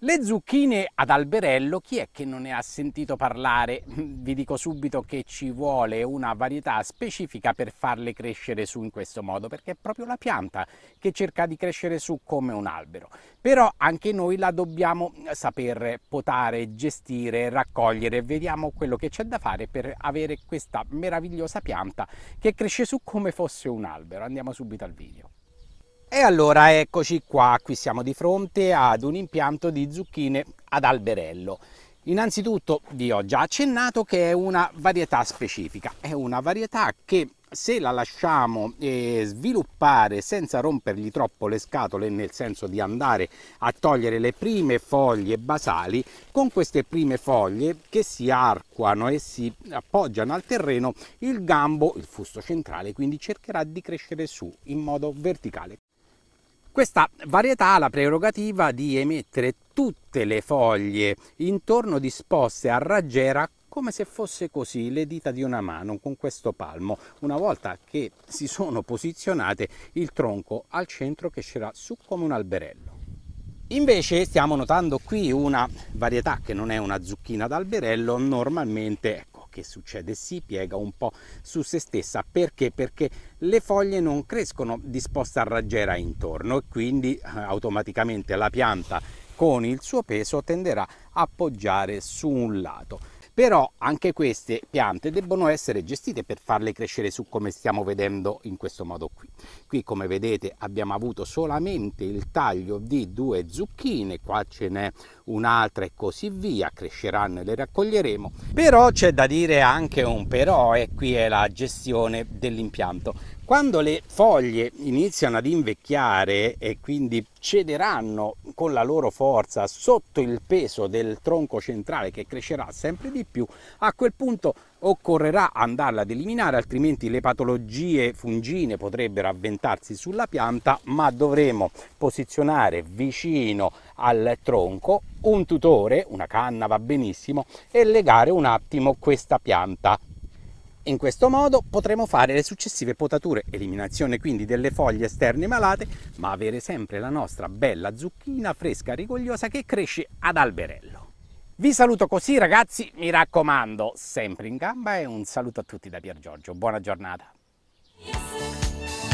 Le zucchine ad alberello, chi è che non ne ha sentito parlare? Vi dico subito che ci vuole una varietà specifica per farle crescere su in questo modo, perché è proprio la pianta che cerca di crescere su come un albero. Però anche noi la dobbiamo saper potare, gestire, raccogliere. Vediamo quello che c'è da fare per avere questa meravigliosa pianta che cresce su come fosse un albero. Andiamo subito al video. E allora eccoci qua, qui siamo di fronte ad un impianto di zucchine ad alberello. Innanzitutto vi ho già accennato che è una varietà specifica, è una varietà che se la lasciamo eh, sviluppare senza rompergli troppo le scatole, nel senso di andare a togliere le prime foglie basali, con queste prime foglie che si arcuano e si appoggiano al terreno, il gambo, il fusto centrale, quindi cercherà di crescere su in modo verticale, questa varietà ha la prerogativa di emettere tutte le foglie intorno disposte a raggiera come se fosse così le dita di una mano con questo palmo. Una volta che si sono posizionate il tronco al centro che crescerà su come un alberello. Invece stiamo notando qui una varietà che non è una zucchina d'alberello, normalmente ecco, che succede? Si piega un po' su se stessa perché? Perché le foglie non crescono disposte a raggiera intorno e quindi eh, automaticamente la pianta con il suo peso tenderà a appoggiare su un lato però anche queste piante debbono essere gestite per farle crescere su come stiamo vedendo in questo modo qui qui come vedete abbiamo avuto solamente il taglio di due zucchine qua ce n'è un'altra e così via cresceranno e le raccoglieremo però c'è da dire anche un però e qui è la gestione dell'impianto quando le foglie iniziano ad invecchiare e quindi cederanno con la loro forza sotto il peso del tronco centrale che crescerà sempre di più, a quel punto occorrerà andarla ad eliminare, altrimenti le patologie fungine potrebbero avventarsi sulla pianta, ma dovremo posizionare vicino al tronco un tutore, una canna va benissimo, e legare un attimo questa pianta in questo modo potremo fare le successive potature, eliminazione quindi delle foglie esterne malate, ma avere sempre la nostra bella zucchina fresca rigogliosa che cresce ad alberello. Vi saluto così ragazzi, mi raccomando, sempre in gamba e un saluto a tutti da Pier Giorgio. Buona giornata. Yes,